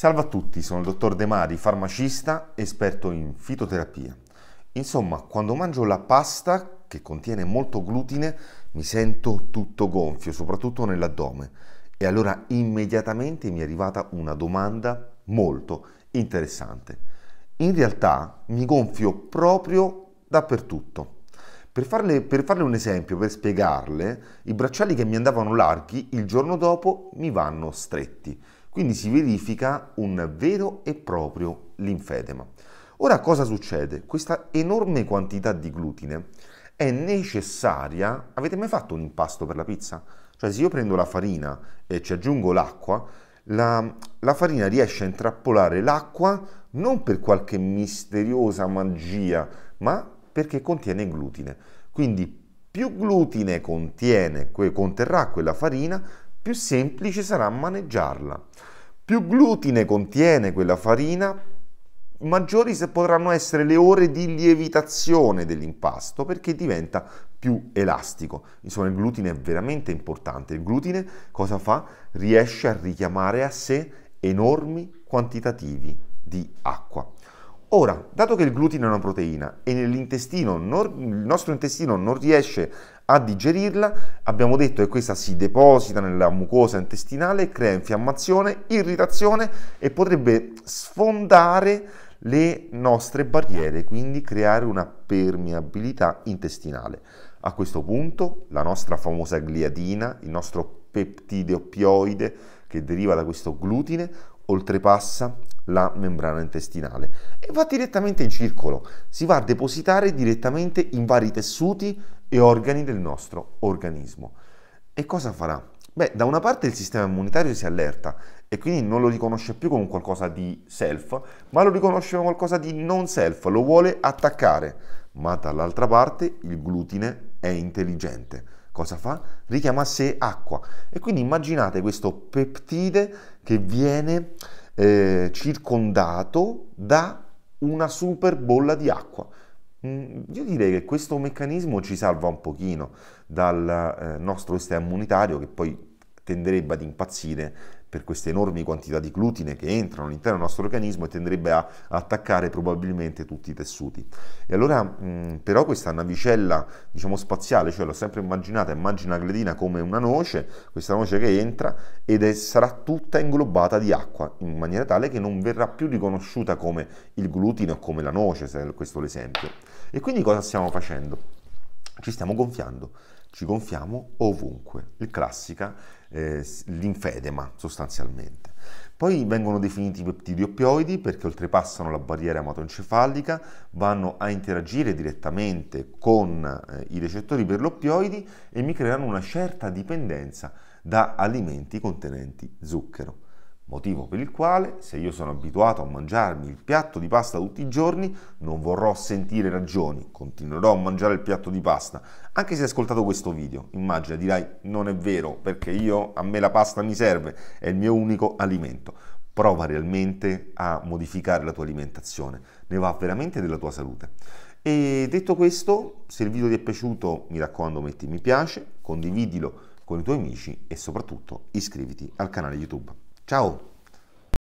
Salve a tutti, sono il dottor De Mari, farmacista, esperto in fitoterapia. Insomma, quando mangio la pasta, che contiene molto glutine, mi sento tutto gonfio, soprattutto nell'addome. E allora immediatamente mi è arrivata una domanda molto interessante. In realtà mi gonfio proprio dappertutto. Per farle, per farle, un esempio, per spiegarle, i bracciali che mi andavano larghi il giorno dopo mi vanno stretti. Quindi si verifica un vero e proprio linfedema. Ora cosa succede? Questa enorme quantità di glutine è necessaria... Avete mai fatto un impasto per la pizza? Cioè se io prendo la farina e ci aggiungo l'acqua, la, la, farina riesce a intrappolare l'acqua non per qualche misteriosa magia, ma perché contiene glutine. Quindi più glutine contiene, conterrà quella farina, più semplice sarà maneggiarla. Più glutine contiene quella farina, maggiori potranno essere le ore di lievitazione dell'impasto perché diventa più elastico. Insomma, il glutine è veramente importante. Il glutine cosa fa? Riesce a richiamare a sé enormi quantitativi di acqua. Ora, dato che il glutine è una proteina e nell'intestino non, il nostro intestino non riesce a digerirla, abbiamo detto che questa si deposita nella mucosa intestinale, crea infiammazione, irritazione e potrebbe sfondare le nostre barriere, quindi creare una permeabilità intestinale. A questo punto la nostra famosa gliadina, il nostro peptide oppioide che deriva da questo glutine, oltrepassa la membrana intestinale e va direttamente in circolo, si va a depositare direttamente in vari tessuti e organi del nostro organismo. E cosa farà? Beh, da una parte il sistema immunitario si allerta e quindi non lo riconosce più come qualcosa di self, ma lo riconosce come qualcosa di non self, lo vuole attaccare. Ma dall'altra parte il glutine è intelligente. Cosa fa? Richiama a sé acqua. E quindi immaginate questo peptide che viene eh, circondato da una super bolla di acqua. Mm, io direi che questo meccanismo ci salva un pochino dal eh, nostro sistema immunitario che poi tenderebbe ad impazzire per queste enormi quantità di glutine che entrano all'interno del nostro organismo e tenderebbe a attaccare probabilmente tutti i tessuti. E allora mh, mm, però questa navicella diciamo spaziale, cioè l'ho sempre immaginata, immagina la Gledina come una noce, questa noce che entra ed è, sarà tutta inglobata di acqua in maniera tale che non verrà più riconosciuta come il glutine o come la noce, se è l'esempio. E quindi cosa stiamo facendo? ci stiamo gonfiando, ci gonfiamo ovunque, il classica eh, linfedema sostanzialmente. Poi vengono definiti peptidi oppioidi perché oltrepassano la barriera ematoencefalica, vanno a interagire direttamente con eh, i recettori per l'oppioidi e mi creano una certa dipendenza da alimenti contenenti zucchero. Motivo per il quale, se io sono abituato a mangiarmi il piatto di pasta tutti i giorni, non vorrò sentire ragioni, continuerò a mangiare il piatto di pasta. Anche se hai ascoltato questo video, immagina, dirai non è vero perché io, a me la pasta mi serve, è il mio unico alimento. Prova realmente a modificare la tua alimentazione, ne va veramente della tua salute. E detto questo, se il video ti è piaciuto, mi raccomando metti mi piace, condividilo con i tuoi amici e soprattutto iscriviti al canale YouTube. Chao.